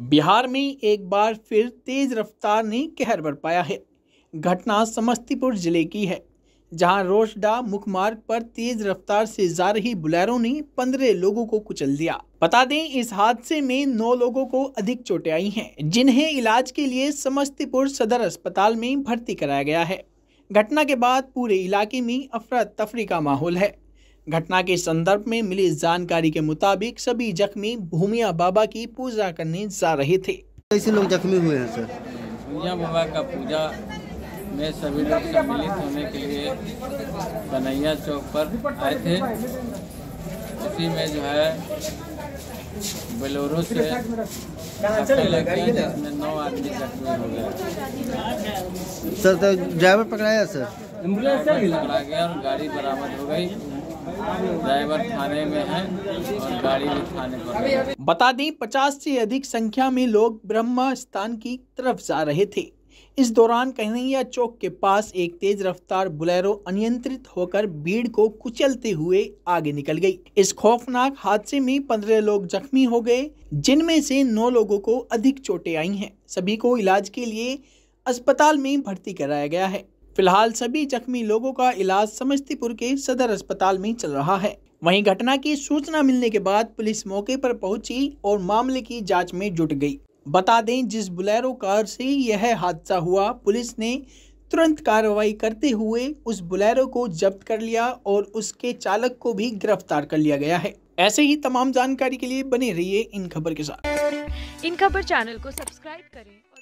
बिहार में एक बार फिर तेज रफ्तार ने कहर बरपाया है घटना समस्तीपुर जिले की है जहां रोशडा मुख मार्ग पर तेज रफ्तार से जा रही बुलेरो ने पंद्रह लोगों को कुचल दिया बता दें इस हादसे में नौ लोगों को अधिक चोटें आई हैं जिन्हें इलाज के लिए समस्तीपुर सदर अस्पताल में भर्ती कराया गया है घटना के बाद पूरे इलाके में अफरा तफरी का माहौल है घटना के संदर्भ में मिली जानकारी के मुताबिक सभी जख्मी भूमिया बाबा की पूजा करने जा रहे थे कैसे लोग जख्मी हुए हैं सर भूमिया बाबा का पूजा में सभी लोग सम्मिलित होने के लिए कन्हैया चौक पर आए थे उसी में जो है बेलोरो से जिसमें नौ आदमी जख्मी हो गए सर तो ड्राइवर पकड़ाया सर एम्बुलेंस पकड़ा गया और गाड़ी बरामद हो गई ड्राइवर थाने में है और गाड़ी भी थाने पर बता दें पचास से अधिक संख्या में लोग ब्रह्मा स्थान की तरफ जा रहे थे इस दौरान कन्हैया चौक के पास एक तेज रफ्तार बुलेरो अनियंत्रित होकर भीड़ को कुचलते हुए आगे निकल गई इस खौफनाक हादसे में पंद्रह लोग जख्मी हो गए जिनमें से नौ लोगों को अधिक चोटें आई हैं सभी को इलाज के लिए अस्पताल में भर्ती कराया गया है फिलहाल सभी जख्मी लोगों का इलाज समस्तीपुर के सदर अस्पताल में चल रहा है वहीं घटना की सूचना मिलने के बाद पुलिस मौके पर पहुंची और मामले की जांच में जुट गई बता दें जिस बुलेरो कार से यह हादसा हुआ पुलिस ने तुरंत कार्रवाई करते हुए उस बुलेरो को जब्त कर लिया और उसके चालक को भी गिरफ्तार कर लिया गया है ऐसे ही तमाम जानकारी के लिए बने रहिए इन खबर के साथ इन खबर चैनल को सब्सक्राइब करें